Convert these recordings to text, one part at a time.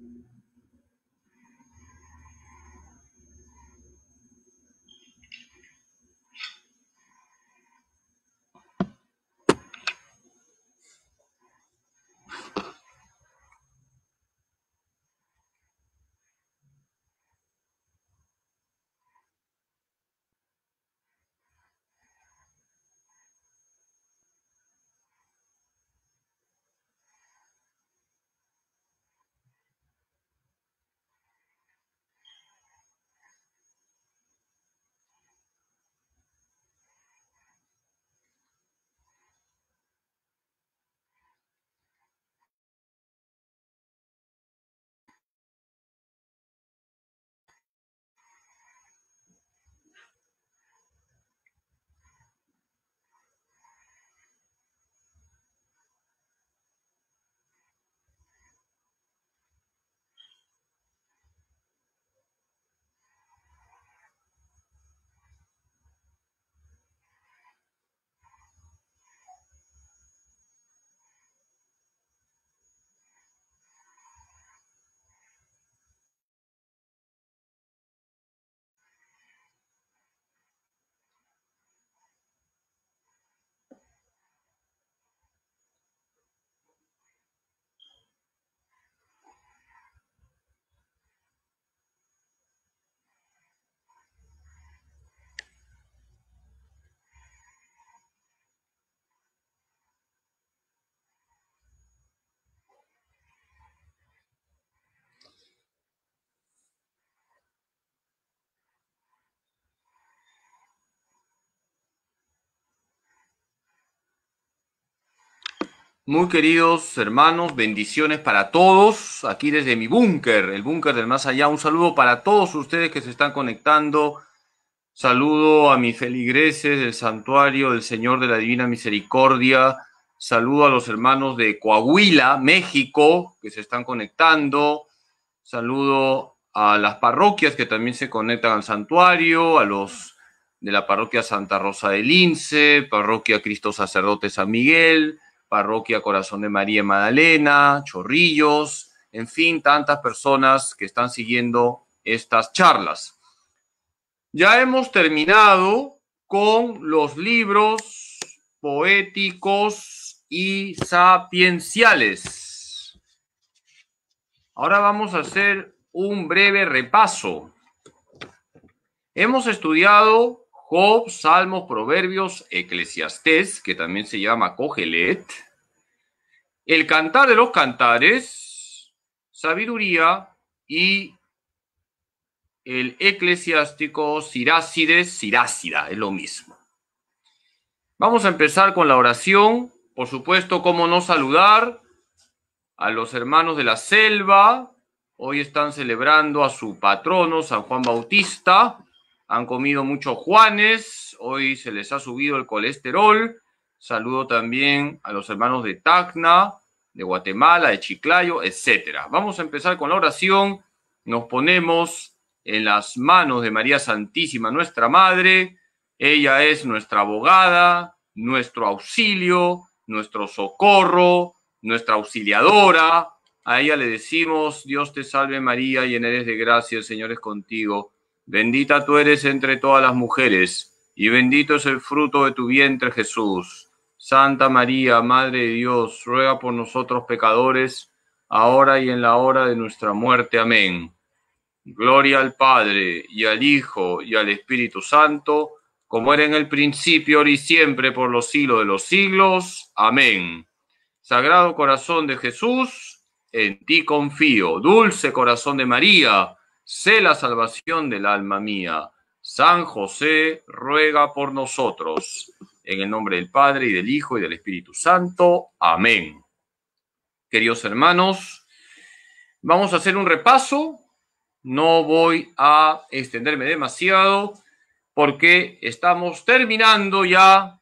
Mm-hmm. Muy queridos hermanos, bendiciones para todos. Aquí desde mi búnker, el búnker del más allá, un saludo para todos ustedes que se están conectando. Saludo a mis feligreses del santuario del Señor de la Divina Misericordia. Saludo a los hermanos de Coahuila, México, que se están conectando. Saludo a las parroquias que también se conectan al santuario, a los de la parroquia Santa Rosa del Lince, parroquia Cristo Sacerdote San Miguel, Parroquia Corazón de María Magdalena, Chorrillos, en fin, tantas personas que están siguiendo estas charlas. Ya hemos terminado con los libros poéticos y sapienciales. Ahora vamos a hacer un breve repaso. Hemos estudiado Job, Salmos, Proverbios, Eclesiastés, que también se llama Cogelet, el Cantar de los Cantares, Sabiduría y el eclesiástico Sirácides, Sirácida, es lo mismo. Vamos a empezar con la oración, por supuesto, cómo no saludar a los hermanos de la selva, hoy están celebrando a su patrono, San Juan Bautista, han comido muchos Juanes, hoy se les ha subido el colesterol. Saludo también a los hermanos de Tacna, de Guatemala, de Chiclayo, etc. Vamos a empezar con la oración. Nos ponemos en las manos de María Santísima, nuestra Madre. Ella es nuestra abogada, nuestro auxilio, nuestro socorro, nuestra auxiliadora. A ella le decimos, Dios te salve María, llena eres de gracia, el Señor es contigo Bendita tú eres entre todas las mujeres, y bendito es el fruto de tu vientre Jesús. Santa María, Madre de Dios, ruega por nosotros pecadores, ahora y en la hora de nuestra muerte. Amén. Gloria al Padre, y al Hijo, y al Espíritu Santo, como era en el principio, ahora y siempre, por los siglos de los siglos. Amén. Sagrado corazón de Jesús, en ti confío. Dulce corazón de María sé la salvación del alma mía. San José ruega por nosotros. En el nombre del Padre y del Hijo y del Espíritu Santo. Amén. Queridos hermanos, vamos a hacer un repaso. No voy a extenderme demasiado porque estamos terminando ya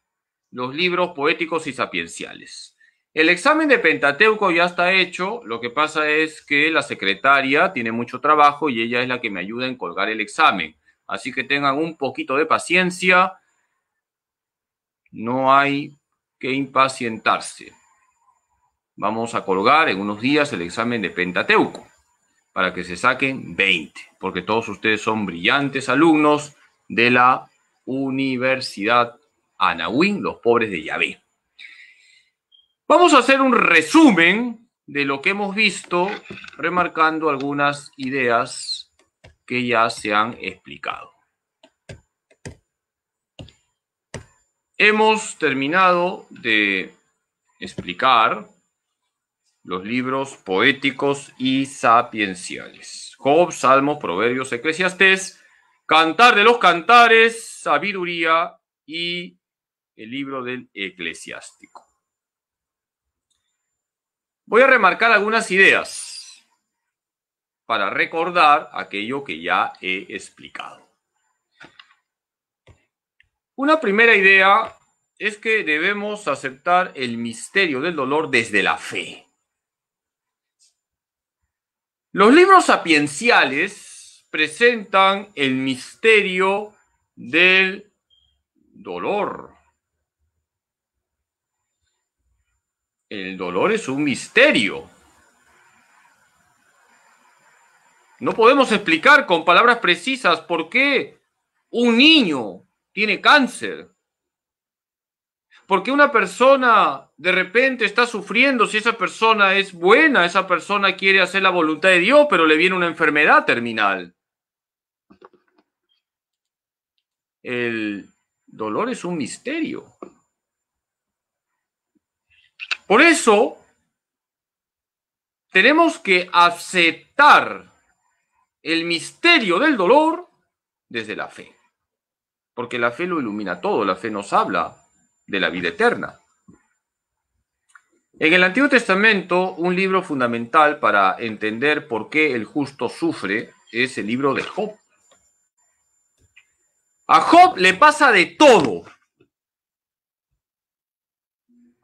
los libros poéticos y sapienciales. El examen de Pentateuco ya está hecho, lo que pasa es que la secretaria tiene mucho trabajo y ella es la que me ayuda en colgar el examen. Así que tengan un poquito de paciencia, no hay que impacientarse. Vamos a colgar en unos días el examen de Pentateuco para que se saquen 20, porque todos ustedes son brillantes alumnos de la Universidad Anahuín, los pobres de Yahvé. Vamos a hacer un resumen de lo que hemos visto, remarcando algunas ideas que ya se han explicado. Hemos terminado de explicar los libros poéticos y sapienciales. Job, Salmos, Proverbios, Eclesiastés, Cantar de los Cantares, Sabiduría y el libro del Eclesiástico. Voy a remarcar algunas ideas para recordar aquello que ya he explicado. Una primera idea es que debemos aceptar el misterio del dolor desde la fe. Los libros sapienciales presentan el misterio del dolor El dolor es un misterio. No podemos explicar con palabras precisas por qué un niño tiene cáncer. ¿Por qué una persona de repente está sufriendo si esa persona es buena, esa persona quiere hacer la voluntad de Dios, pero le viene una enfermedad terminal? El dolor es un misterio. Por eso, tenemos que aceptar el misterio del dolor desde la fe. Porque la fe lo ilumina todo, la fe nos habla de la vida eterna. En el Antiguo Testamento, un libro fundamental para entender por qué el justo sufre es el libro de Job. A Job le pasa de todo.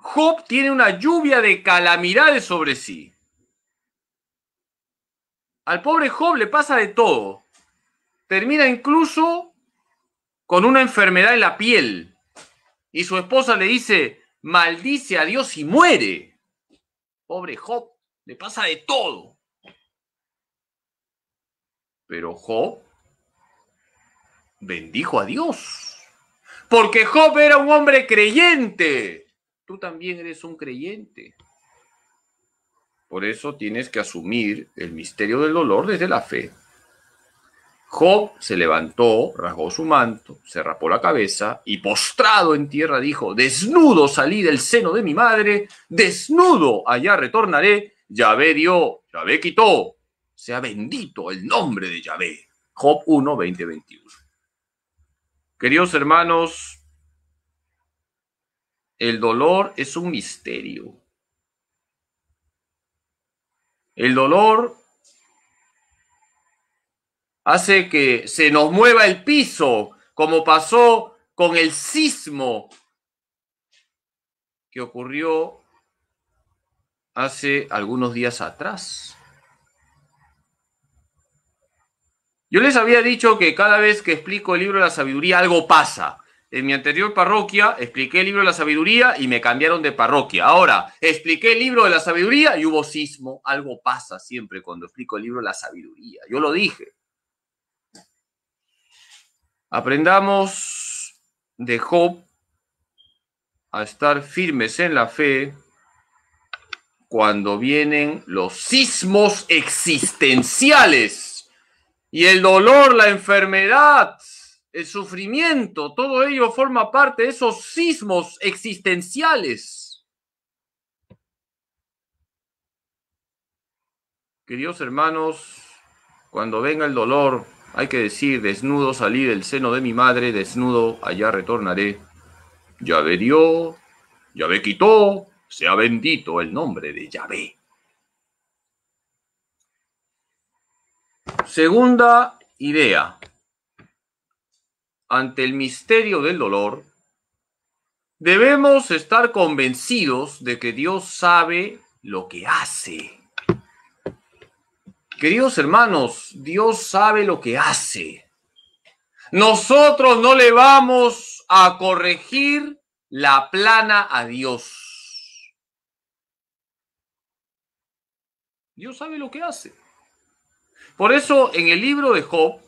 Job tiene una lluvia de calamidades sobre sí. Al pobre Job le pasa de todo. Termina incluso con una enfermedad en la piel. Y su esposa le dice, maldice a Dios y muere. Pobre Job, le pasa de todo. Pero Job bendijo a Dios. Porque Job era un hombre creyente tú también eres un creyente. Por eso tienes que asumir el misterio del dolor desde la fe. Job se levantó, rasgó su manto, se rapó la cabeza y postrado en tierra dijo, desnudo salí del seno de mi madre, desnudo allá retornaré, Yahvé dio, Yahvé quitó, sea bendito el nombre de Yahvé. Job 1, 20, 21. Queridos hermanos, el dolor es un misterio. El dolor hace que se nos mueva el piso, como pasó con el sismo que ocurrió hace algunos días atrás. Yo les había dicho que cada vez que explico el libro de la sabiduría algo pasa en mi anterior parroquia expliqué el libro de la sabiduría y me cambiaron de parroquia. Ahora, expliqué el libro de la sabiduría y hubo sismo. Algo pasa siempre cuando explico el libro de la sabiduría. Yo lo dije. Aprendamos de Job a estar firmes en la fe cuando vienen los sismos existenciales y el dolor, la enfermedad, el sufrimiento, todo ello forma parte de esos sismos existenciales. Queridos hermanos, cuando venga el dolor, hay que decir, desnudo salí del seno de mi madre, desnudo allá retornaré. Yahvé dio, Yahvé quitó, sea bendito el nombre de Yahvé. Segunda idea, ante el misterio del dolor, debemos estar convencidos de que Dios sabe lo que hace. Queridos hermanos, Dios sabe lo que hace. Nosotros no le vamos a corregir la plana a Dios. Dios sabe lo que hace. Por eso en el libro de Job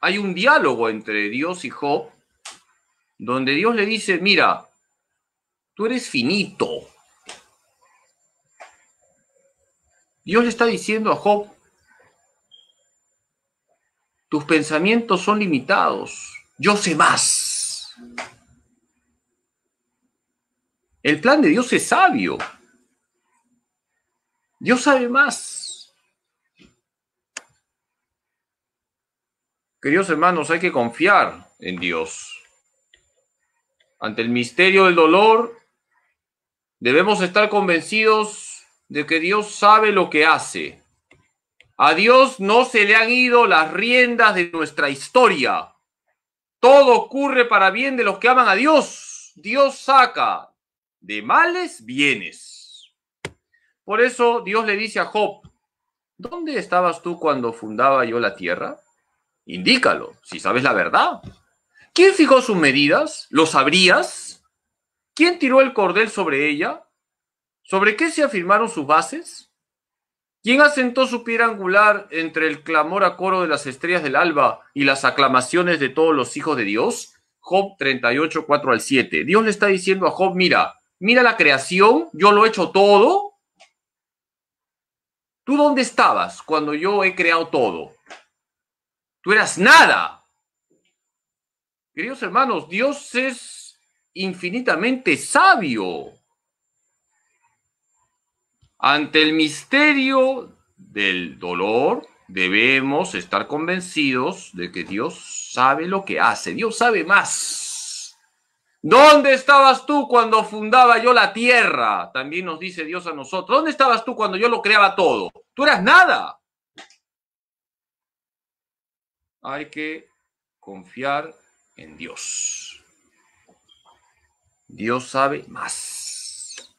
hay un diálogo entre Dios y Job, donde Dios le dice, mira, tú eres finito. Dios le está diciendo a Job, tus pensamientos son limitados, yo sé más. El plan de Dios es sabio. Dios sabe más. Queridos hermanos, hay que confiar en Dios. Ante el misterio del dolor, debemos estar convencidos de que Dios sabe lo que hace. A Dios no se le han ido las riendas de nuestra historia. Todo ocurre para bien de los que aman a Dios. Dios saca de males bienes. Por eso Dios le dice a Job, ¿dónde estabas tú cuando fundaba yo la tierra? Indícalo, si sabes la verdad. ¿Quién fijó sus medidas? ¿Lo sabrías? ¿Quién tiró el cordel sobre ella? ¿Sobre qué se afirmaron sus bases? ¿Quién asentó su piedra angular entre el clamor a coro de las estrellas del alba y las aclamaciones de todos los hijos de Dios? Job 38, 4 al 7. Dios le está diciendo a Job, mira, mira la creación, yo lo he hecho todo. ¿Tú dónde estabas cuando yo he creado todo? Tú eras nada. Queridos hermanos, Dios es infinitamente sabio. Ante el misterio del dolor, debemos estar convencidos de que Dios sabe lo que hace. Dios sabe más. ¿Dónde estabas tú cuando fundaba yo la tierra? También nos dice Dios a nosotros. ¿Dónde estabas tú cuando yo lo creaba todo? Tú eras nada hay que confiar en Dios. Dios sabe más.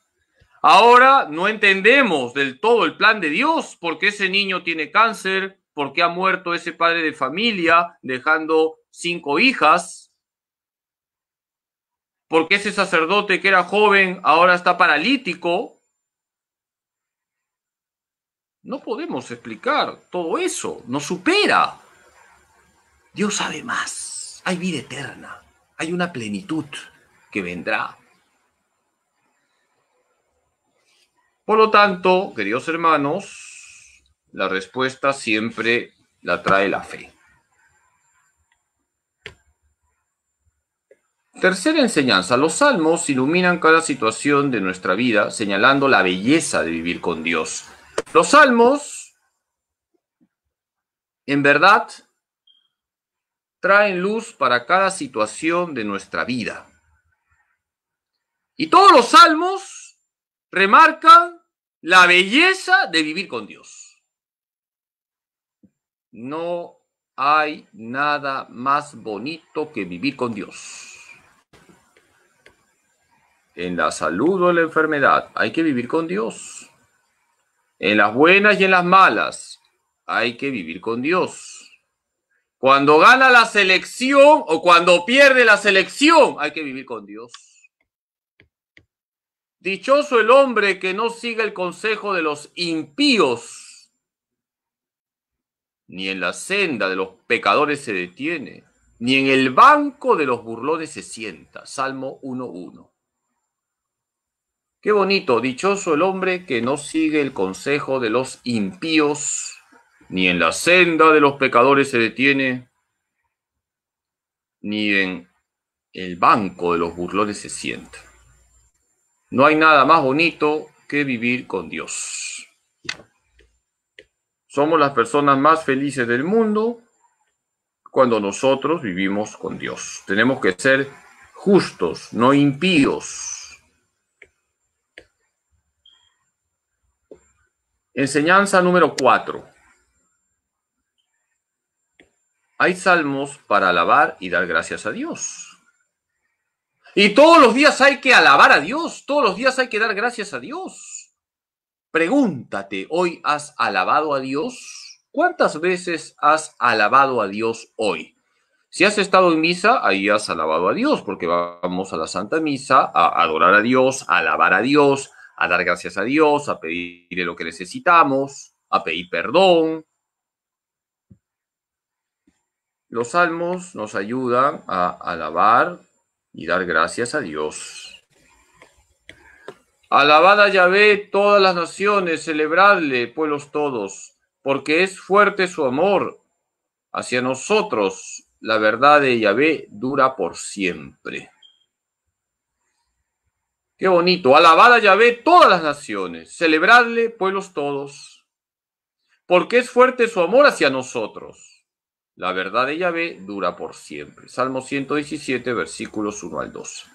Ahora no entendemos del todo el plan de Dios, porque ese niño tiene cáncer, porque ha muerto ese padre de familia dejando cinco hijas, porque ese sacerdote que era joven ahora está paralítico. No podemos explicar todo eso, nos supera. Dios sabe más. Hay vida eterna. Hay una plenitud que vendrá. Por lo tanto, queridos hermanos, la respuesta siempre la trae la fe. Tercera enseñanza, los salmos iluminan cada situación de nuestra vida, señalando la belleza de vivir con Dios. Los salmos, en verdad, traen luz para cada situación de nuestra vida. Y todos los salmos remarcan la belleza de vivir con Dios. No hay nada más bonito que vivir con Dios. En la salud o en la enfermedad hay que vivir con Dios. En las buenas y en las malas hay que vivir con Dios cuando gana la selección o cuando pierde la selección, hay que vivir con Dios. Dichoso el hombre que no siga el consejo de los impíos, ni en la senda de los pecadores se detiene, ni en el banco de los burlones se sienta. Salmo 1.1. Qué bonito, dichoso el hombre que no sigue el consejo de los impíos, ni en la senda de los pecadores se detiene, ni en el banco de los burlones se sienta. No hay nada más bonito que vivir con Dios. Somos las personas más felices del mundo cuando nosotros vivimos con Dios. Tenemos que ser justos, no impíos. Enseñanza número cuatro. hay salmos para alabar y dar gracias a Dios. Y todos los días hay que alabar a Dios, todos los días hay que dar gracias a Dios. Pregúntate, ¿hoy has alabado a Dios? ¿Cuántas veces has alabado a Dios hoy? Si has estado en misa, ahí has alabado a Dios, porque vamos a la Santa Misa a adorar a Dios, a alabar a Dios, a dar gracias a Dios, a pedirle lo que necesitamos, a pedir perdón, los salmos nos ayudan a alabar y dar gracias a Dios. Alabada a Yahvé todas las naciones, celebradle, pueblos todos, porque es fuerte su amor hacia nosotros. La verdad de Yahvé dura por siempre. Qué bonito. alabada a Yahvé todas las naciones, celebradle, pueblos todos, porque es fuerte su amor hacia nosotros la verdad de Yahvé dura por siempre. Salmo 117, versículos 1 al 2.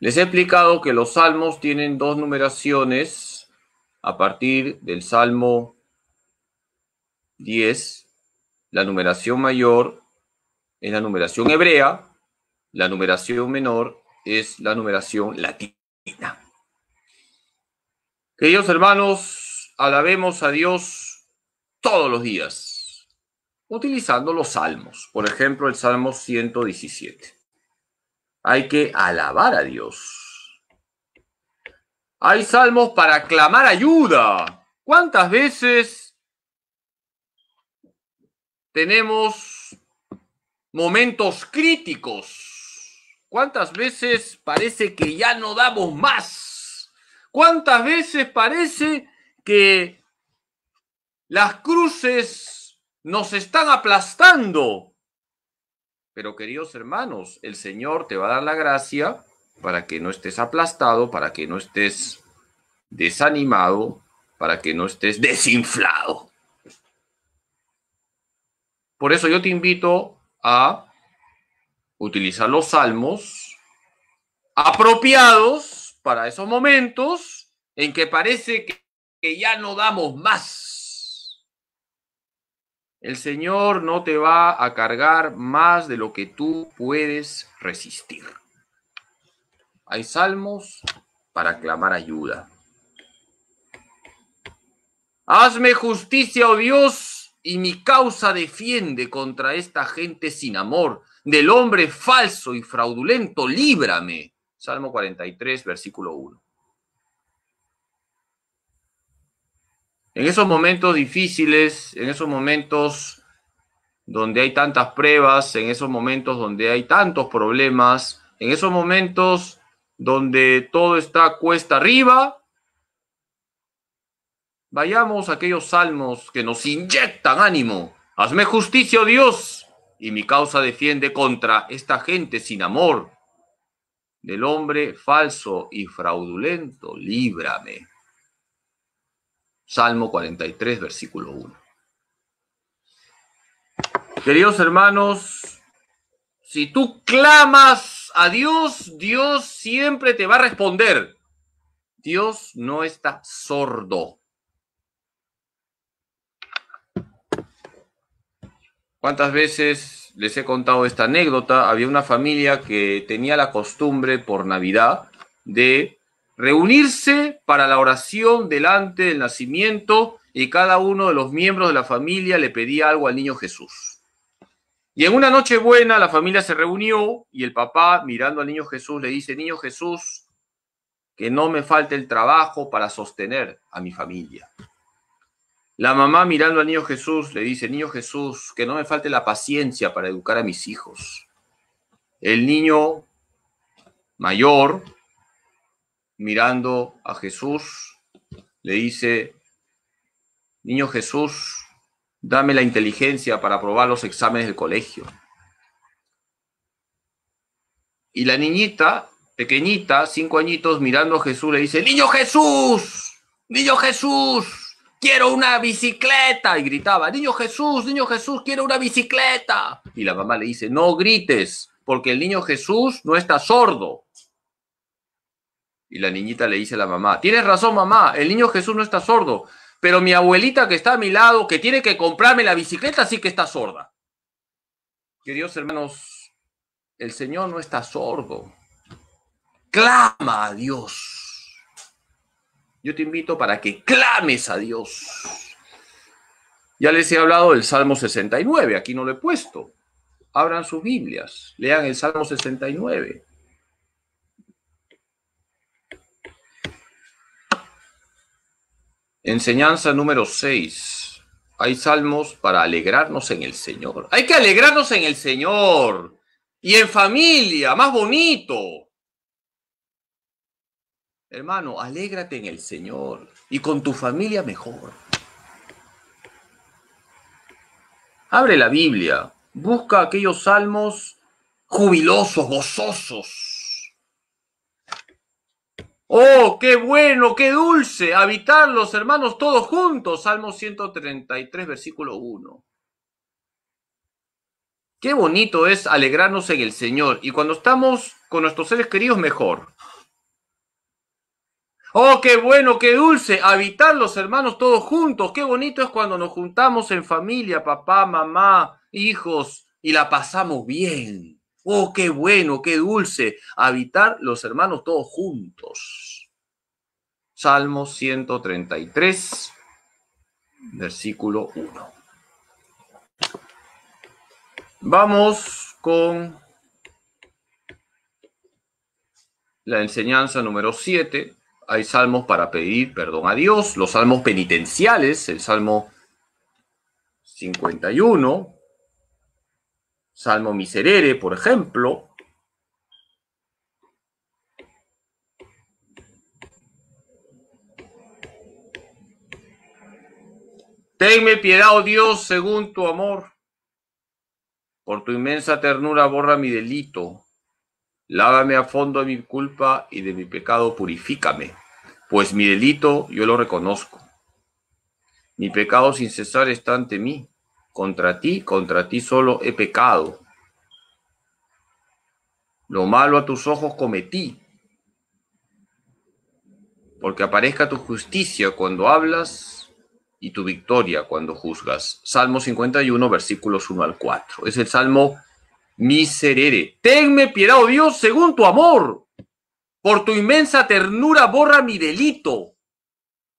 Les he explicado que los salmos tienen dos numeraciones a partir del Salmo 10, la numeración mayor es la numeración hebrea, la numeración menor es la numeración latina. Queridos hermanos, alabemos a Dios todos los días, utilizando los salmos. Por ejemplo, el Salmo 117. Hay que alabar a Dios. Hay salmos para clamar ayuda. ¿Cuántas veces tenemos momentos críticos? ¿Cuántas veces parece que ya no damos más? ¿Cuántas veces parece que las cruces nos están aplastando. Pero queridos hermanos, el Señor te va a dar la gracia para que no estés aplastado, para que no estés desanimado, para que no estés desinflado. Por eso yo te invito a utilizar los salmos apropiados para esos momentos en que parece que, ya no damos más. El Señor no te va a cargar más de lo que tú puedes resistir. Hay salmos para clamar ayuda. Hazme justicia, oh Dios, y mi causa defiende contra esta gente sin amor, del hombre falso y fraudulento, líbrame. Salmo 43, versículo 1. en esos momentos difíciles, en esos momentos donde hay tantas pruebas, en esos momentos donde hay tantos problemas, en esos momentos donde todo está cuesta arriba, vayamos a aquellos salmos que nos inyectan ánimo. Hazme justicia, oh Dios, y mi causa defiende contra esta gente sin amor. Del hombre falso y fraudulento, líbrame. Salmo 43, versículo 1. Queridos hermanos, si tú clamas a Dios, Dios siempre te va a responder. Dios no está sordo. ¿Cuántas veces les he contado esta anécdota? Había una familia que tenía la costumbre por Navidad de reunirse para la oración delante del nacimiento y cada uno de los miembros de la familia le pedía algo al niño Jesús. Y en una noche buena la familia se reunió y el papá mirando al niño Jesús le dice, niño Jesús, que no me falte el trabajo para sostener a mi familia. La mamá mirando al niño Jesús le dice, niño Jesús, que no me falte la paciencia para educar a mis hijos. El niño mayor mirando a Jesús, le dice, niño Jesús, dame la inteligencia para aprobar los exámenes del colegio. Y la niñita, pequeñita, cinco añitos, mirando a Jesús, le dice, niño Jesús, niño Jesús, quiero una bicicleta. Y gritaba, niño Jesús, niño Jesús, quiero una bicicleta. Y la mamá le dice, no grites, porque el niño Jesús no está sordo, y la niñita le dice a la mamá, tienes razón mamá, el niño Jesús no está sordo, pero mi abuelita que está a mi lado, que tiene que comprarme la bicicleta, sí que está sorda. Queridos hermanos, el Señor no está sordo. Clama a Dios. Yo te invito para que clames a Dios. Ya les he hablado del Salmo 69, aquí no lo he puesto. Abran sus Biblias, lean el Salmo 69. Enseñanza número 6. Hay salmos para alegrarnos en el Señor. Hay que alegrarnos en el Señor y en familia, más bonito. Hermano, alégrate en el Señor y con tu familia mejor. Abre la Biblia, busca aquellos salmos jubilosos, gozosos, Oh, qué bueno, qué dulce habitar los hermanos todos juntos. Salmo 133, versículo 1. Qué bonito es alegrarnos en el Señor. Y cuando estamos con nuestros seres queridos, mejor. Oh, qué bueno, qué dulce habitar los hermanos todos juntos. Qué bonito es cuando nos juntamos en familia, papá, mamá, hijos, y la pasamos bien. Oh, qué bueno, qué dulce habitar los hermanos todos juntos. Salmo 133, versículo 1. Vamos con la enseñanza número 7. Hay salmos para pedir perdón a Dios, los salmos penitenciales, el Salmo 51, Salmo Miserere, por ejemplo. Tenme piedad, oh Dios, según tu amor. Por tu inmensa ternura borra mi delito. Lávame a fondo de mi culpa y de mi pecado purifícame, pues mi delito yo lo reconozco. Mi pecado sin cesar está ante mí contra ti, contra ti solo he pecado. Lo malo a tus ojos cometí. Porque aparezca tu justicia cuando hablas y tu victoria cuando juzgas. Salmo 51, versículos 1 al 4. Es el salmo miserere. Tenme piedad, oh Dios, según tu amor. Por tu inmensa ternura borra mi delito.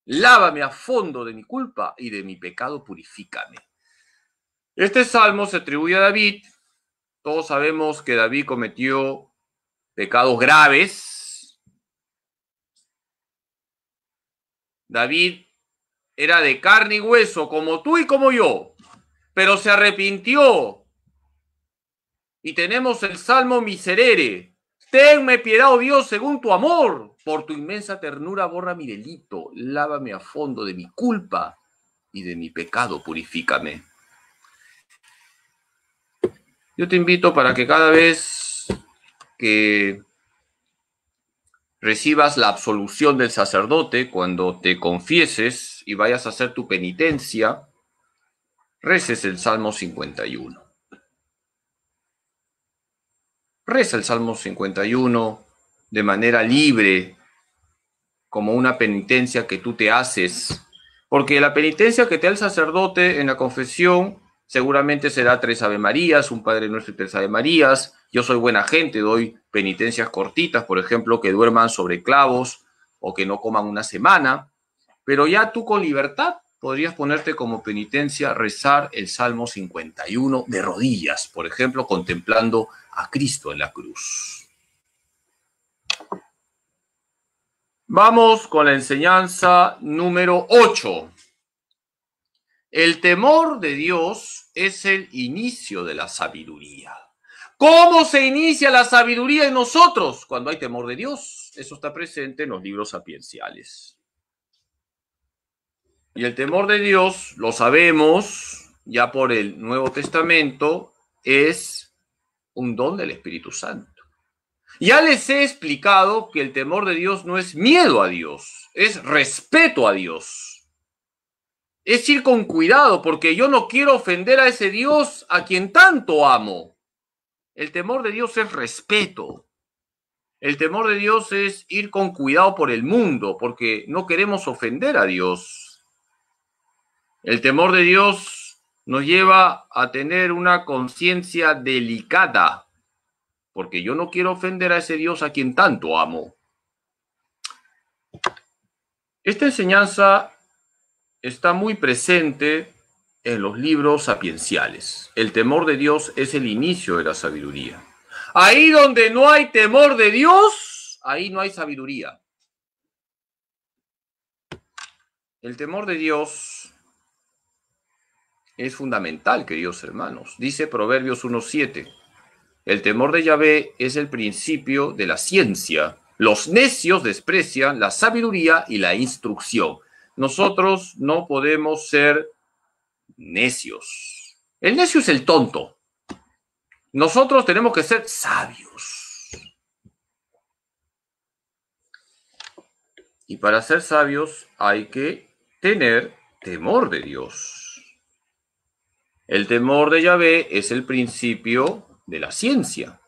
Lávame a fondo de mi culpa y de mi pecado purifícame. Este salmo se atribuye a David. Todos sabemos que David cometió pecados graves. David era de carne y hueso, como tú y como yo, pero se arrepintió. Y tenemos el salmo miserere. Tenme piedad, oh Dios, según tu amor. Por tu inmensa ternura, borra mi delito. Lávame a fondo de mi culpa y de mi pecado, purifícame. Yo te invito para que cada vez que recibas la absolución del sacerdote, cuando te confieses y vayas a hacer tu penitencia, reces el Salmo 51. Reza el Salmo 51 de manera libre, como una penitencia que tú te haces, porque la penitencia que te da el sacerdote en la confesión seguramente será tres Ave Marías, un Padre Nuestro y tres Ave Marías. Yo soy buena gente, doy penitencias cortitas, por ejemplo, que duerman sobre clavos o que no coman una semana. Pero ya tú con libertad podrías ponerte como penitencia rezar el Salmo 51 de rodillas, por ejemplo, contemplando a Cristo en la cruz. Vamos con la enseñanza número 8. El temor de Dios es el inicio de la sabiduría. ¿Cómo se inicia la sabiduría en nosotros cuando hay temor de Dios? Eso está presente en los libros sapienciales. Y el temor de Dios, lo sabemos ya por el Nuevo Testamento, es un don del Espíritu Santo. Ya les he explicado que el temor de Dios no es miedo a Dios, es respeto a Dios es ir con cuidado, porque yo no quiero ofender a ese Dios a quien tanto amo. El temor de Dios es respeto. El temor de Dios es ir con cuidado por el mundo, porque no queremos ofender a Dios. El temor de Dios nos lleva a tener una conciencia delicada, porque yo no quiero ofender a ese Dios a quien tanto amo. Esta enseñanza está muy presente en los libros sapienciales. El temor de Dios es el inicio de la sabiduría. Ahí donde no hay temor de Dios, ahí no hay sabiduría. El temor de Dios es fundamental, queridos hermanos. Dice Proverbios 1.7. El temor de Yahvé es el principio de la ciencia. Los necios desprecian la sabiduría y la instrucción nosotros no podemos ser necios. El necio es el tonto. Nosotros tenemos que ser sabios. Y para ser sabios hay que tener temor de Dios. El temor de Yahvé es el principio de la ciencia.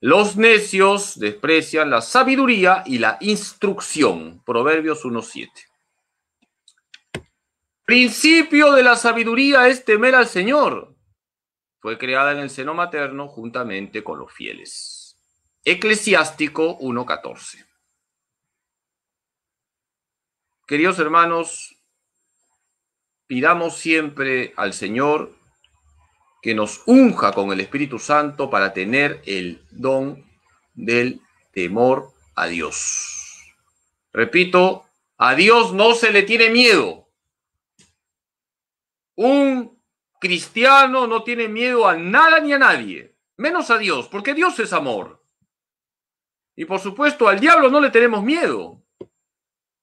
Los necios desprecian la sabiduría y la instrucción. Proverbios 1.7. Principio de la sabiduría es temer al Señor. Fue creada en el seno materno juntamente con los fieles. Eclesiástico 1.14. Queridos hermanos, pidamos siempre al Señor que nos unja con el Espíritu Santo para tener el don del temor a Dios. Repito, a Dios no se le tiene miedo. Un cristiano no tiene miedo a nada ni a nadie, menos a Dios, porque Dios es amor. Y por supuesto, al diablo no le tenemos miedo.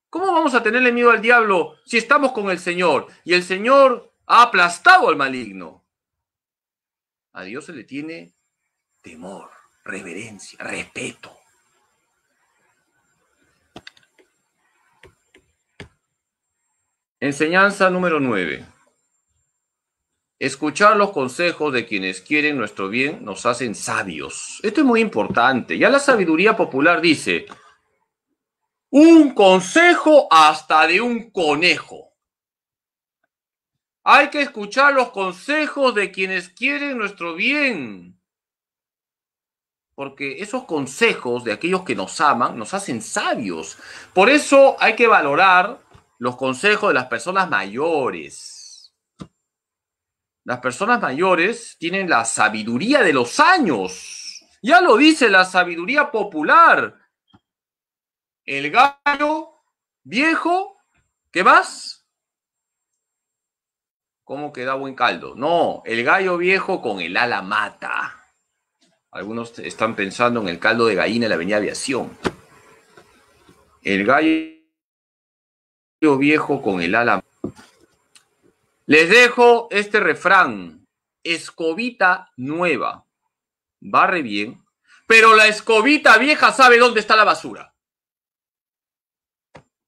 ¿Cómo vamos a tenerle miedo al diablo si estamos con el Señor y el Señor ha aplastado al maligno? A Dios se le tiene temor, reverencia, respeto. Enseñanza número nueve. Escuchar los consejos de quienes quieren nuestro bien nos hacen sabios. Esto es muy importante. Ya la sabiduría popular dice, un consejo hasta de un conejo. Hay que escuchar los consejos de quienes quieren nuestro bien. Porque esos consejos de aquellos que nos aman nos hacen sabios. Por eso hay que valorar los consejos de las personas mayores las personas mayores tienen la sabiduría de los años. Ya lo dice la sabiduría popular. El gallo viejo, ¿qué más? ¿Cómo queda buen caldo? No, el gallo viejo con el ala mata. Algunos están pensando en el caldo de gallina en la avenida Aviación. El gallo viejo con el ala mata les dejo este refrán. Escobita nueva. Barre bien. Pero la escobita vieja sabe dónde está la basura.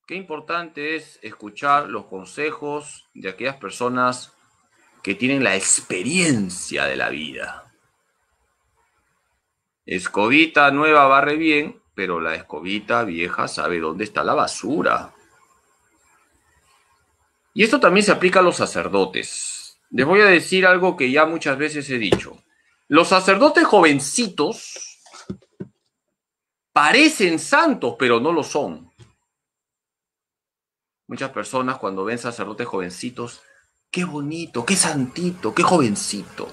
Qué importante es escuchar los consejos de aquellas personas que tienen la experiencia de la vida. Escobita nueva barre bien, pero la escobita vieja sabe dónde está la basura. Y esto también se aplica a los sacerdotes. Les voy a decir algo que ya muchas veces he dicho. Los sacerdotes jovencitos parecen santos, pero no lo son. Muchas personas cuando ven sacerdotes jovencitos, qué bonito, qué santito, qué jovencito.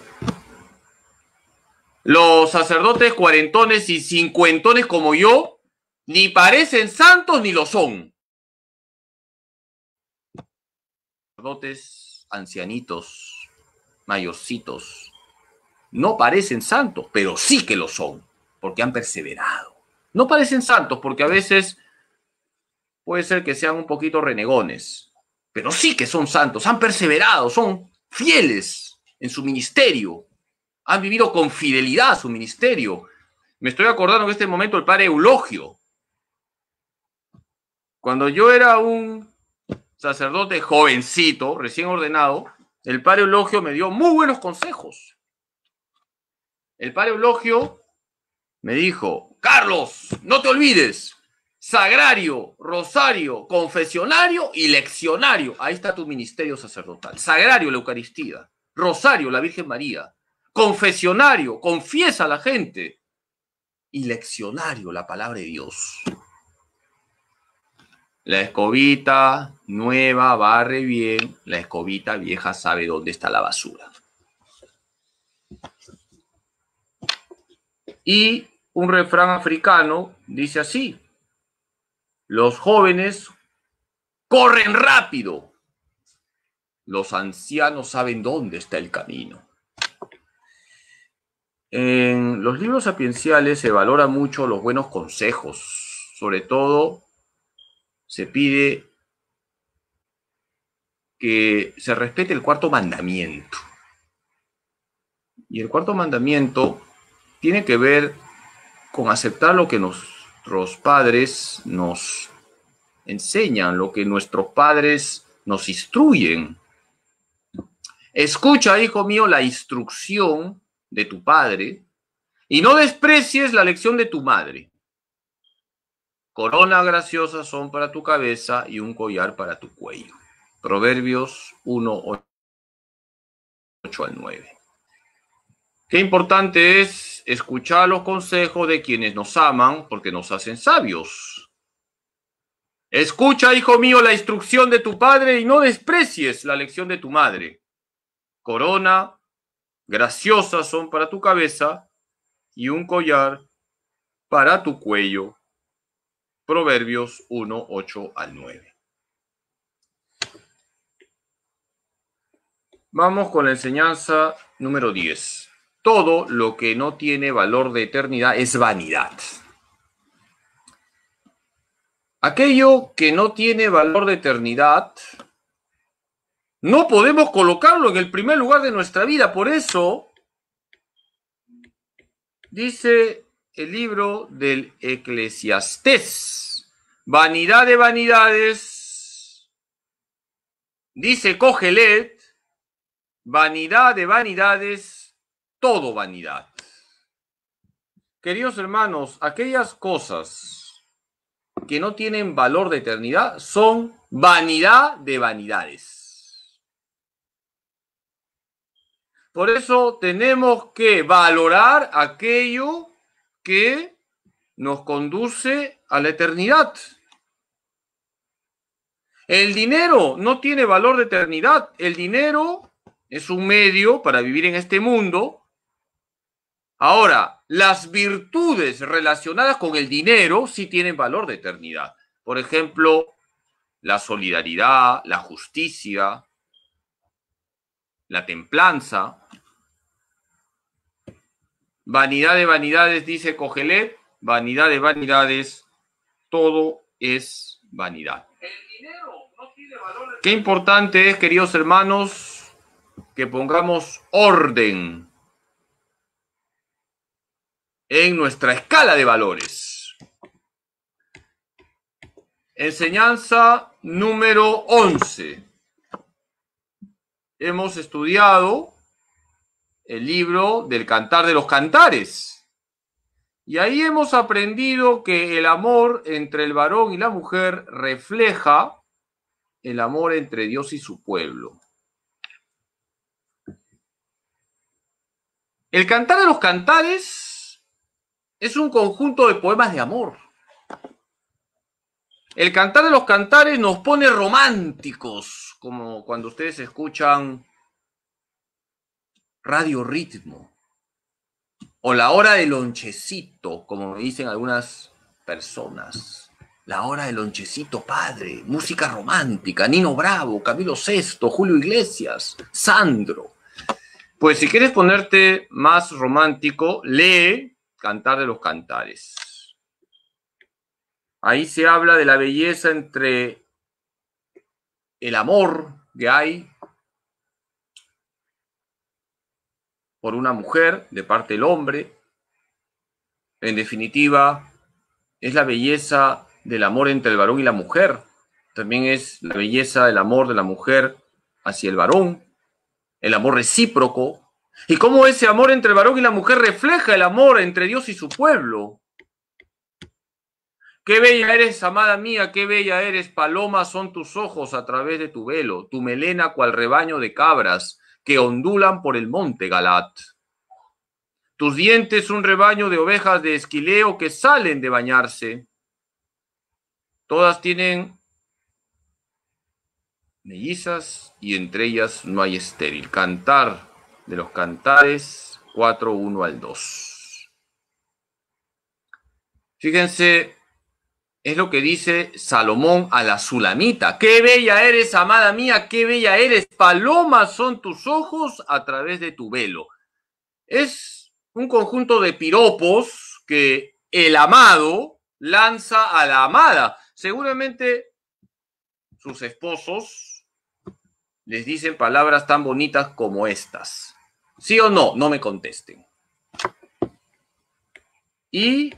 Los sacerdotes cuarentones y cincuentones como yo, ni parecen santos ni lo son. ancianitos, mayorcitos, no parecen santos, pero sí que lo son, porque han perseverado. No parecen santos porque a veces puede ser que sean un poquito renegones, pero sí que son santos, han perseverado, son fieles en su ministerio, han vivido con fidelidad a su ministerio. Me estoy acordando en este momento el padre Eulogio. Cuando yo era un sacerdote jovencito, recién ordenado, el padre Eulogio me dio muy buenos consejos. El padre Eulogio me dijo, Carlos, no te olvides, sagrario, rosario, confesionario y leccionario. Ahí está tu ministerio sacerdotal. Sagrario, la Eucaristía. Rosario, la Virgen María. Confesionario, confiesa a la gente. Y leccionario, la palabra de Dios. La escobita nueva barre bien, la escobita vieja sabe dónde está la basura. Y un refrán africano dice así, los jóvenes corren rápido, los ancianos saben dónde está el camino. En los libros sapienciales se valora mucho los buenos consejos, sobre todo se pide que se respete el cuarto mandamiento. Y el cuarto mandamiento tiene que ver con aceptar lo que nuestros padres nos enseñan, lo que nuestros padres nos instruyen. Escucha, hijo mío, la instrucción de tu padre y no desprecies la lección de tu madre, Corona graciosa son para tu cabeza y un collar para tu cuello. Proverbios 1, 8 al 9. Qué importante es escuchar los consejos de quienes nos aman porque nos hacen sabios. Escucha, hijo mío, la instrucción de tu padre y no desprecies la lección de tu madre. Corona graciosas son para tu cabeza y un collar para tu cuello. Proverbios 1, 8 al 9. Vamos con la enseñanza número 10. Todo lo que no tiene valor de eternidad es vanidad. Aquello que no tiene valor de eternidad, no podemos colocarlo en el primer lugar de nuestra vida. Por eso, dice el libro del Eclesiastés. Vanidad de vanidades, dice Cogelet, vanidad de vanidades, todo vanidad. Queridos hermanos, aquellas cosas que no tienen valor de eternidad son vanidad de vanidades. Por eso tenemos que valorar aquello que nos conduce a la eternidad. El dinero no tiene valor de eternidad. El dinero es un medio para vivir en este mundo. Ahora, las virtudes relacionadas con el dinero sí tienen valor de eternidad. Por ejemplo, la solidaridad, la justicia, la templanza, Vanidad de vanidades, dice Cogelet, vanidad de vanidades, todo es vanidad. Qué importante es, queridos hermanos, que pongamos orden en nuestra escala de valores. Enseñanza número 11. Hemos estudiado el libro del Cantar de los Cantares. Y ahí hemos aprendido que el amor entre el varón y la mujer refleja el amor entre Dios y su pueblo. El Cantar de los Cantares es un conjunto de poemas de amor. El Cantar de los Cantares nos pone románticos, como cuando ustedes escuchan Radio Ritmo o la hora del lonchecito, como dicen algunas personas. La hora del lonchecito, padre, música romántica, Nino Bravo, Camilo Sesto, Julio Iglesias, Sandro. Pues si quieres ponerte más romántico, lee Cantar de los Cantares. Ahí se habla de la belleza entre el amor que hay por una mujer de parte del hombre. En definitiva, es la belleza del amor entre el varón y la mujer. También es la belleza del amor de la mujer hacia el varón, el amor recíproco. Y cómo ese amor entre el varón y la mujer refleja el amor entre Dios y su pueblo. Qué bella eres, amada mía, qué bella eres, paloma son tus ojos a través de tu velo, tu melena cual rebaño de cabras, que ondulan por el monte Galat. Tus dientes un rebaño de ovejas de esquileo que salen de bañarse. Todas tienen mellizas y entre ellas no hay estéril. Cantar de los cantares 4, 1 al 2. Fíjense es lo que dice Salomón a la Sulamita. Qué bella eres, amada mía, qué bella eres. Palomas son tus ojos a través de tu velo. Es un conjunto de piropos que el amado lanza a la amada. Seguramente sus esposos les dicen palabras tan bonitas como estas. ¿Sí o no? No me contesten. Y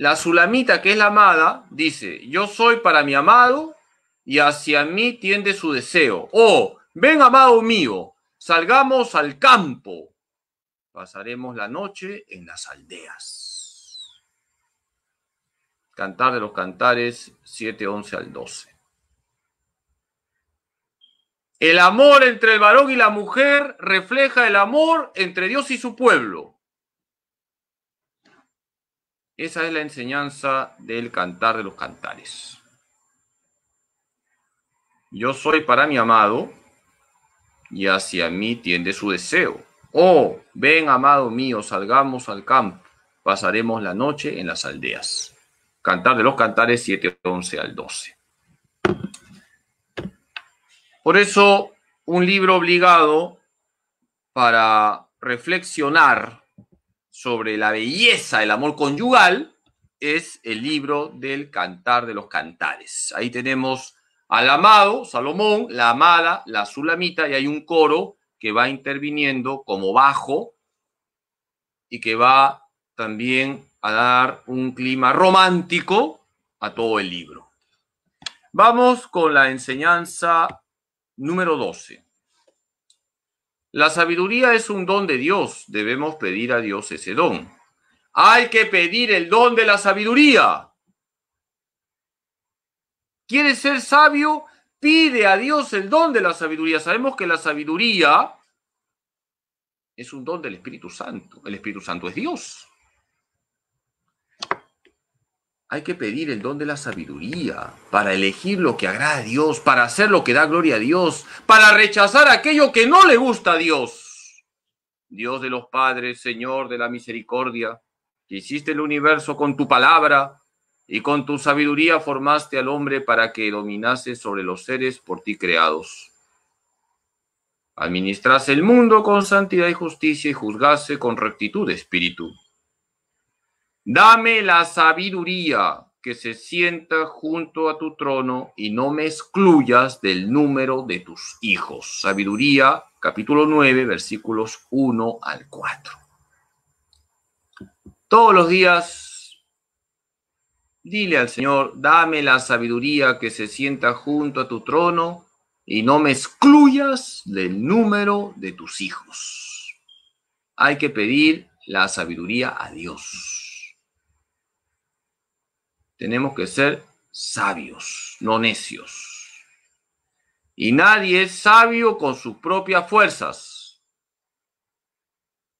la Sulamita, que es la amada, dice, yo soy para mi amado y hacia mí tiende su deseo. Oh, ven amado mío, salgamos al campo. Pasaremos la noche en las aldeas. Cantar de los Cantares 7, 11 al 12. El amor entre el varón y la mujer refleja el amor entre Dios y su pueblo. Esa es la enseñanza del cantar de los cantares. Yo soy para mi amado y hacia mí tiende su deseo. Oh, ven, amado mío, salgamos al campo, pasaremos la noche en las aldeas. Cantar de los Cantares 7, 11 al 12. Por eso, un libro obligado para reflexionar sobre la belleza del amor conyugal es el libro del Cantar de los Cantares. Ahí tenemos al amado Salomón, la amada, la sulamita, y hay un coro que va interviniendo como bajo y que va también a dar un clima romántico a todo el libro. Vamos con la enseñanza número 12. La sabiduría es un don de Dios. Debemos pedir a Dios ese don. Hay que pedir el don de la sabiduría. Quiere ser sabio? Pide a Dios el don de la sabiduría. Sabemos que la sabiduría es un don del Espíritu Santo. El Espíritu Santo es Dios. Hay que pedir el don de la sabiduría para elegir lo que agrada a Dios, para hacer lo que da gloria a Dios, para rechazar aquello que no le gusta a Dios. Dios de los padres, Señor de la misericordia, que hiciste el universo con tu palabra y con tu sabiduría formaste al hombre para que dominase sobre los seres por ti creados. Administrase el mundo con santidad y justicia y juzgase con rectitud de espíritu. Dame la sabiduría que se sienta junto a tu trono y no me excluyas del número de tus hijos. Sabiduría, capítulo 9, versículos 1 al 4. Todos los días, dile al Señor, dame la sabiduría que se sienta junto a tu trono y no me excluyas del número de tus hijos. Hay que pedir la sabiduría a Dios tenemos que ser sabios, no necios. Y nadie es sabio con sus propias fuerzas.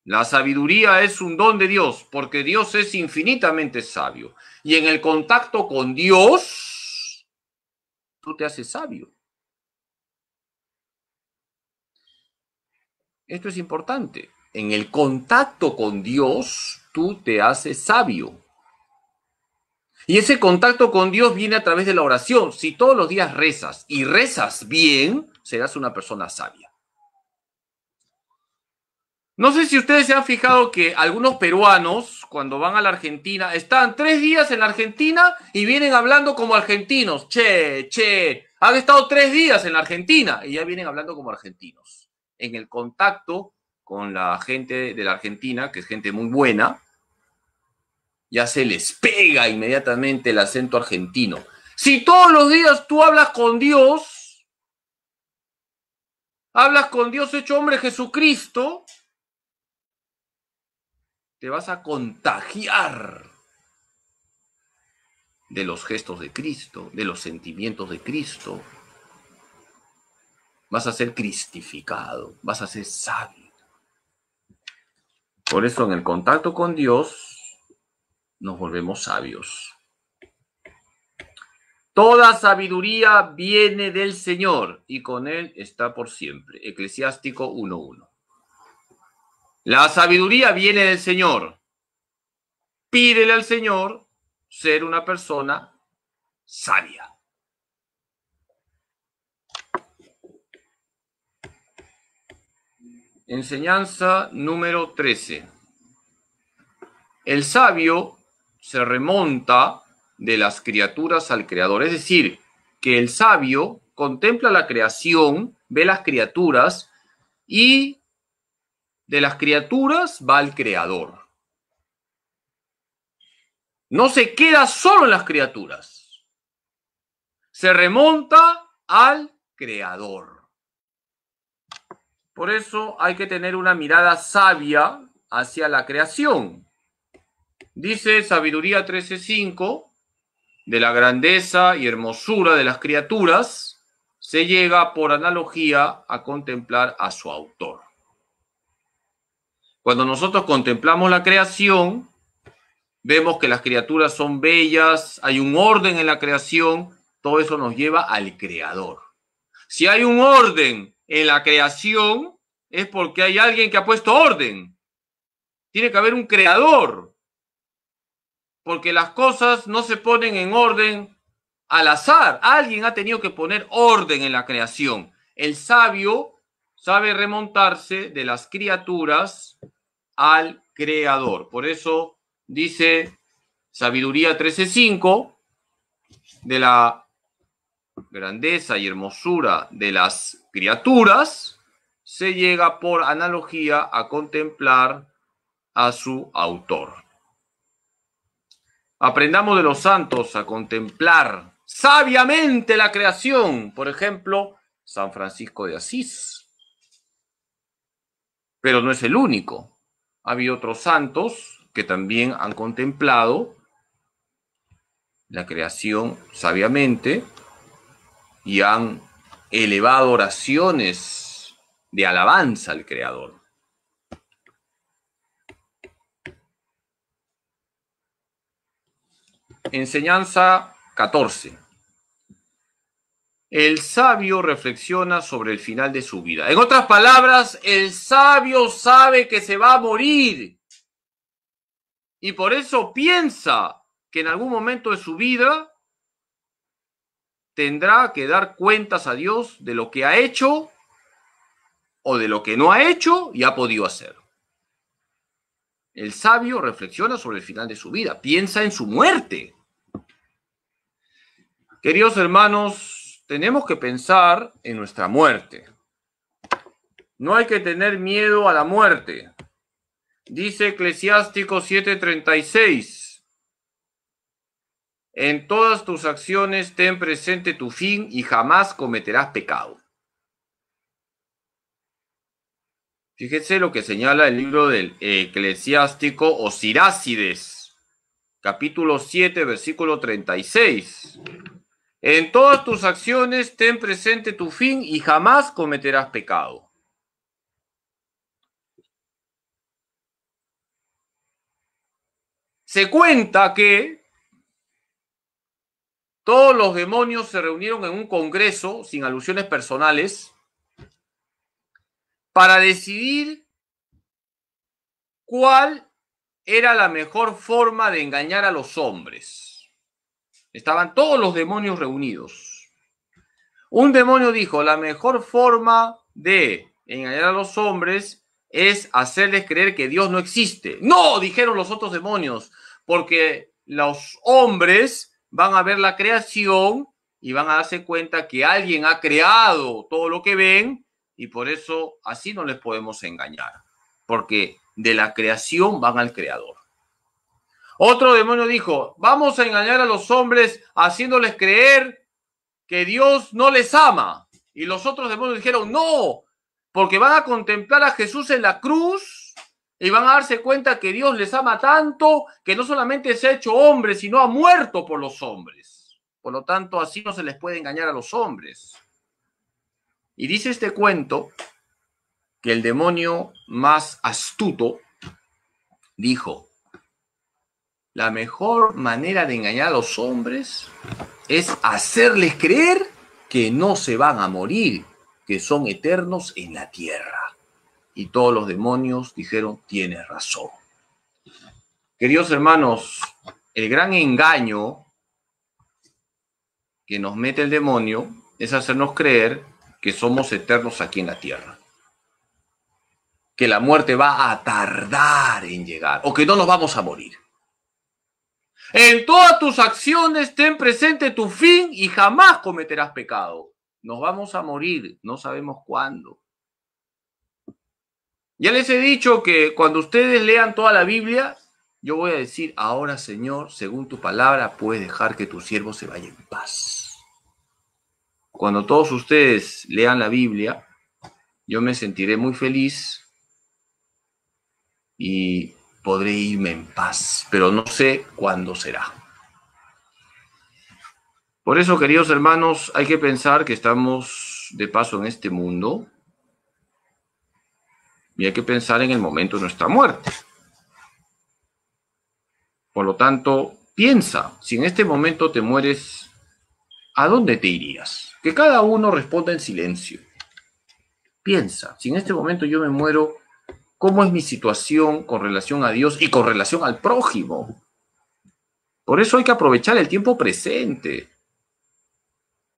La sabiduría es un don de Dios, porque Dios es infinitamente sabio. Y en el contacto con Dios, tú te haces sabio. Esto es importante. En el contacto con Dios, tú te haces sabio. Y ese contacto con Dios viene a través de la oración. Si todos los días rezas y rezas bien, serás una persona sabia. No sé si ustedes se han fijado que algunos peruanos, cuando van a la Argentina, están tres días en la Argentina y vienen hablando como argentinos. Che, che, han estado tres días en la Argentina y ya vienen hablando como argentinos. En el contacto con la gente de la Argentina, que es gente muy buena, ya se les pega inmediatamente el acento argentino. Si todos los días tú hablas con Dios, hablas con Dios hecho hombre Jesucristo, te vas a contagiar de los gestos de Cristo, de los sentimientos de Cristo. Vas a ser cristificado, vas a ser sabio. Por eso en el contacto con Dios nos volvemos sabios. Toda sabiduría viene del Señor y con Él está por siempre. Eclesiástico 1.1. La sabiduría viene del Señor. Pídele al Señor ser una persona sabia. Enseñanza número 13. El sabio se remonta de las criaturas al creador. Es decir, que el sabio contempla la creación, ve las criaturas y de las criaturas va al creador. No se queda solo en las criaturas. Se remonta al creador. Por eso hay que tener una mirada sabia hacia la creación. Dice Sabiduría 13.5, de la grandeza y hermosura de las criaturas, se llega por analogía a contemplar a su autor. Cuando nosotros contemplamos la creación, vemos que las criaturas son bellas, hay un orden en la creación, todo eso nos lleva al creador. Si hay un orden en la creación, es porque hay alguien que ha puesto orden. Tiene que haber un creador porque las cosas no se ponen en orden al azar. Alguien ha tenido que poner orden en la creación. El sabio sabe remontarse de las criaturas al creador. Por eso dice Sabiduría 13.5 de la grandeza y hermosura de las criaturas, se llega por analogía a contemplar a su autor. Aprendamos de los santos a contemplar sabiamente la creación. Por ejemplo, San Francisco de Asís. Pero no es el único. Ha habido otros santos que también han contemplado la creación sabiamente y han elevado oraciones de alabanza al Creador. Enseñanza 14. El sabio reflexiona sobre el final de su vida. En otras palabras, el sabio sabe que se va a morir. Y por eso piensa que en algún momento de su vida tendrá que dar cuentas a Dios de lo que ha hecho o de lo que no ha hecho y ha podido hacer. El sabio reflexiona sobre el final de su vida, piensa en su muerte. Queridos hermanos, tenemos que pensar en nuestra muerte. No hay que tener miedo a la muerte. Dice Eclesiástico 7:36. En todas tus acciones ten presente tu fin y jamás cometerás pecado. Fíjese lo que señala el libro del Eclesiástico o Sirácides, capítulo 7, versículo 36. En todas tus acciones ten presente tu fin y jamás cometerás pecado. Se cuenta que todos los demonios se reunieron en un congreso, sin alusiones personales, para decidir cuál era la mejor forma de engañar a los hombres. Estaban todos los demonios reunidos. Un demonio dijo, la mejor forma de engañar a los hombres es hacerles creer que Dios no existe. No, dijeron los otros demonios, porque los hombres van a ver la creación y van a darse cuenta que alguien ha creado todo lo que ven y por eso así no les podemos engañar, porque de la creación van al creador. Otro demonio dijo, vamos a engañar a los hombres haciéndoles creer que Dios no les ama. Y los otros demonios dijeron, no, porque van a contemplar a Jesús en la cruz y van a darse cuenta que Dios les ama tanto que no solamente se ha hecho hombre, sino ha muerto por los hombres. Por lo tanto, así no se les puede engañar a los hombres. Y dice este cuento que el demonio más astuto dijo, la mejor manera de engañar a los hombres es hacerles creer que no se van a morir, que son eternos en la tierra. Y todos los demonios dijeron, tienes razón. Queridos hermanos, el gran engaño que nos mete el demonio es hacernos creer que somos eternos aquí en la tierra. Que la muerte va a tardar en llegar o que no nos vamos a morir. En todas tus acciones ten presente tu fin y jamás cometerás pecado. Nos vamos a morir, no sabemos cuándo. Ya les he dicho que cuando ustedes lean toda la Biblia, yo voy a decir, ahora Señor, según tu palabra, puedes dejar que tu siervo se vaya en paz. Cuando todos ustedes lean la Biblia, yo me sentiré muy feliz y podré irme en paz, pero no sé cuándo será. Por eso, queridos hermanos, hay que pensar que estamos de paso en este mundo y hay que pensar en el momento de nuestra muerte. Por lo tanto, piensa, si en este momento te mueres, ¿a dónde te irías? Que cada uno responda en silencio. Piensa, si en este momento yo me muero, ¿Cómo es mi situación con relación a Dios y con relación al prójimo? Por eso hay que aprovechar el tiempo presente.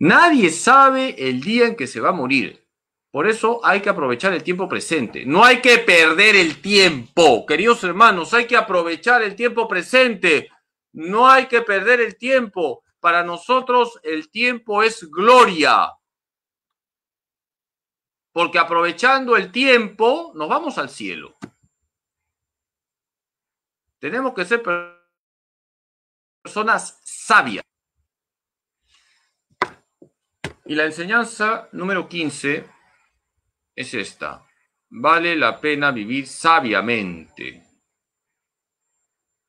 Nadie sabe el día en que se va a morir. Por eso hay que aprovechar el tiempo presente. No hay que perder el tiempo. Queridos hermanos, hay que aprovechar el tiempo presente. No hay que perder el tiempo. Para nosotros el tiempo es gloria porque aprovechando el tiempo nos vamos al cielo. Tenemos que ser personas sabias. Y la enseñanza número 15 es esta. Vale la pena vivir sabiamente.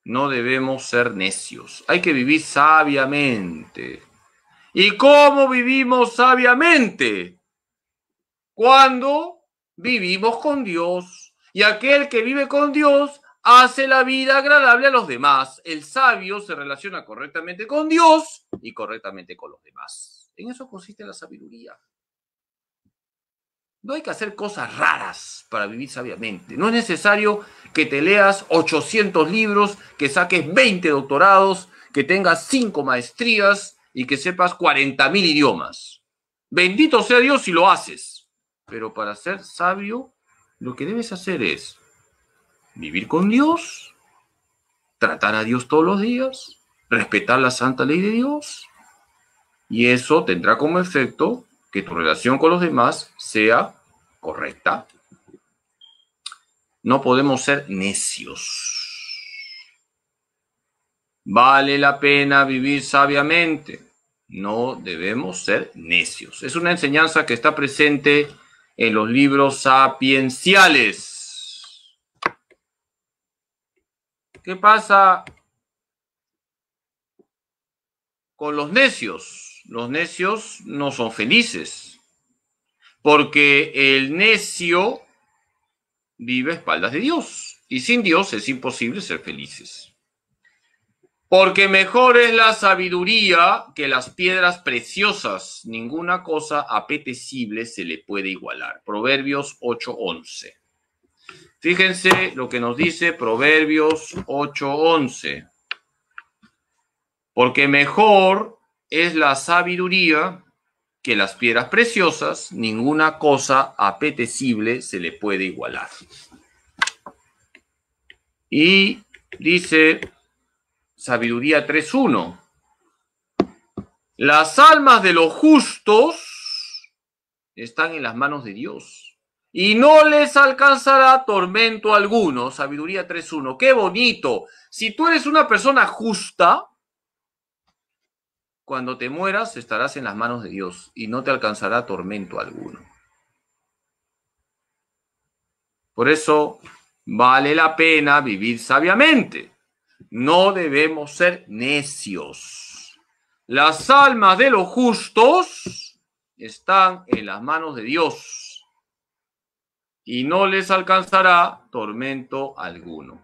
No debemos ser necios. Hay que vivir sabiamente. ¿Y cómo vivimos sabiamente? cuando vivimos con Dios. Y aquel que vive con Dios hace la vida agradable a los demás. El sabio se relaciona correctamente con Dios y correctamente con los demás. En eso consiste la sabiduría. No hay que hacer cosas raras para vivir sabiamente. No es necesario que te leas 800 libros, que saques 20 doctorados, que tengas cinco maestrías y que sepas 40.000 idiomas. Bendito sea Dios si lo haces pero para ser sabio, lo que debes hacer es vivir con Dios, tratar a Dios todos los días, respetar la santa ley de Dios, y eso tendrá como efecto que tu relación con los demás sea correcta. No podemos ser necios. Vale la pena vivir sabiamente. No debemos ser necios. Es una enseñanza que está presente en los libros sapienciales. ¿Qué pasa con los necios? Los necios no son felices, porque el necio vive a espaldas de Dios, y sin Dios es imposible ser felices. Porque mejor es la sabiduría que las piedras preciosas. Ninguna cosa apetecible se le puede igualar. Proverbios 8:11. Fíjense lo que nos dice Proverbios 8:11. Porque mejor es la sabiduría que las piedras preciosas. Ninguna cosa apetecible se le puede igualar. Y dice Sabiduría 3.1. Las almas de los justos están en las manos de Dios y no les alcanzará tormento alguno. Sabiduría 3.1. Qué bonito. Si tú eres una persona justa, cuando te mueras estarás en las manos de Dios y no te alcanzará tormento alguno. Por eso vale la pena vivir sabiamente. No debemos ser necios. Las almas de los justos están en las manos de Dios y no les alcanzará tormento alguno.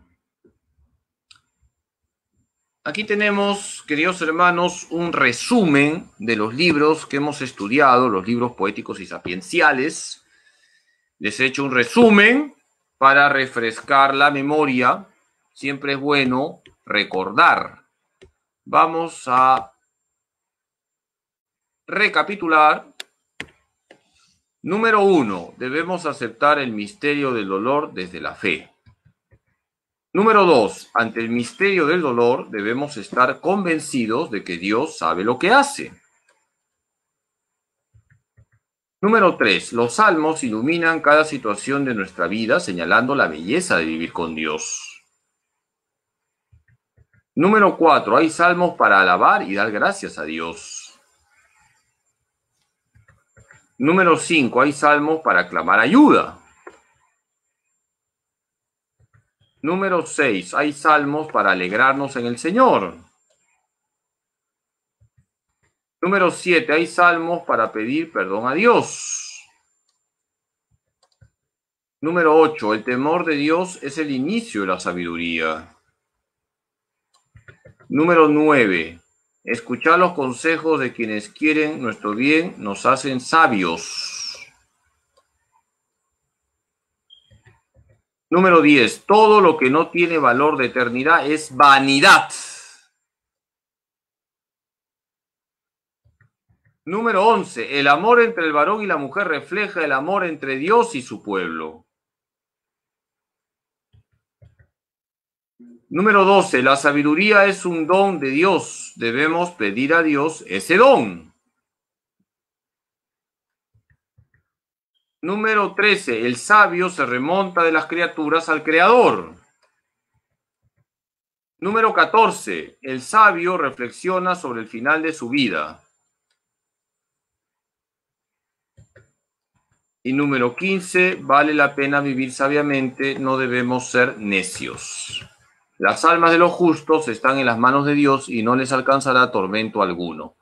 Aquí tenemos, queridos hermanos, un resumen de los libros que hemos estudiado, los libros poéticos y sapienciales. Les he hecho un resumen para refrescar la memoria. Siempre es bueno recordar. Vamos a recapitular. Número uno, debemos aceptar el misterio del dolor desde la fe. Número dos, ante el misterio del dolor debemos estar convencidos de que Dios sabe lo que hace. Número tres Los salmos iluminan cada situación de nuestra vida señalando la belleza de vivir con Dios. Número cuatro, hay salmos para alabar y dar gracias a Dios. Número cinco, hay salmos para clamar ayuda. Número seis, hay salmos para alegrarnos en el Señor. Número siete, hay salmos para pedir perdón a Dios. Número ocho, El temor de Dios es el inicio de la sabiduría. Número 9. Escuchar los consejos de quienes quieren nuestro bien nos hacen sabios. Número 10. Todo lo que no tiene valor de eternidad es vanidad. Número 11. El amor entre el varón y la mujer refleja el amor entre Dios y su pueblo. Número 12. La sabiduría es un don de Dios. Debemos pedir a Dios ese don. Número 13. El sabio se remonta de las criaturas al Creador. Número 14. El sabio reflexiona sobre el final de su vida. Y número 15. Vale la pena vivir sabiamente, no debemos ser necios. Las almas de los justos están en las manos de Dios y no les alcanzará tormento alguno.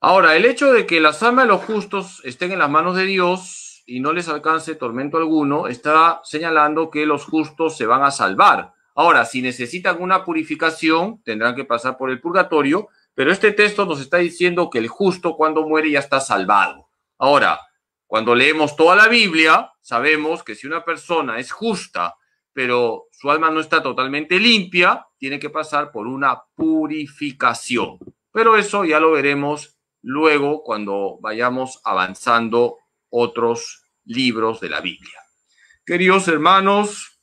Ahora, el hecho de que las almas de los justos estén en las manos de Dios y no les alcance tormento alguno, está señalando que los justos se van a salvar. Ahora, si necesitan una purificación, tendrán que pasar por el purgatorio, pero este texto nos está diciendo que el justo cuando muere ya está salvado. Ahora, cuando leemos toda la Biblia, sabemos que si una persona es justa, pero su alma no está totalmente limpia, tiene que pasar por una purificación. Pero eso ya lo veremos luego cuando vayamos avanzando otros libros de la Biblia. Queridos hermanos,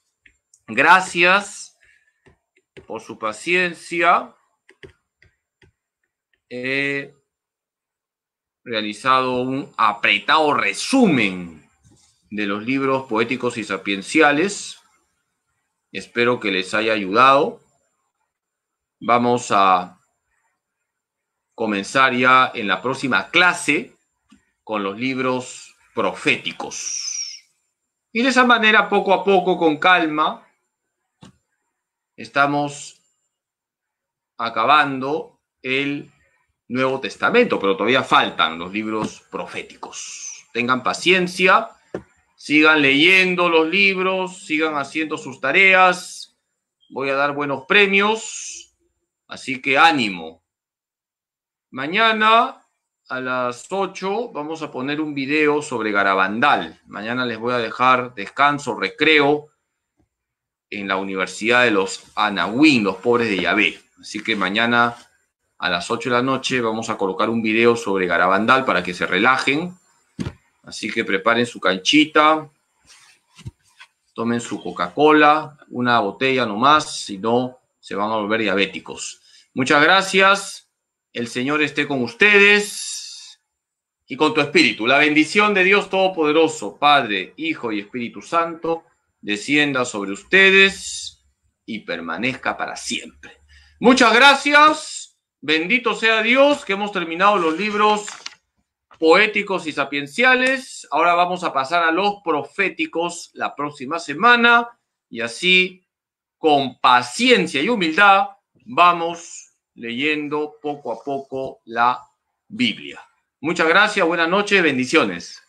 gracias por su paciencia. He realizado un apretado resumen de los libros poéticos y sapienciales Espero que les haya ayudado. Vamos a comenzar ya en la próxima clase con los libros proféticos. Y de esa manera, poco a poco, con calma, estamos acabando el Nuevo Testamento, pero todavía faltan los libros proféticos. Tengan paciencia Sigan leyendo los libros, sigan haciendo sus tareas. Voy a dar buenos premios. Así que ánimo. Mañana a las 8 vamos a poner un video sobre Garabandal. Mañana les voy a dejar descanso, recreo en la Universidad de los Anahuín, los pobres de Yahvé. Así que mañana a las 8 de la noche vamos a colocar un video sobre Garabandal para que se relajen Así que preparen su canchita, tomen su Coca-Cola, una botella nomás, si no, se van a volver diabéticos. Muchas gracias. El Señor esté con ustedes y con tu espíritu. La bendición de Dios Todopoderoso, Padre, Hijo y Espíritu Santo, descienda sobre ustedes y permanezca para siempre. Muchas gracias. Bendito sea Dios que hemos terminado los libros poéticos y sapienciales. Ahora vamos a pasar a los proféticos la próxima semana y así con paciencia y humildad vamos leyendo poco a poco la Biblia. Muchas gracias, buenas noches, bendiciones.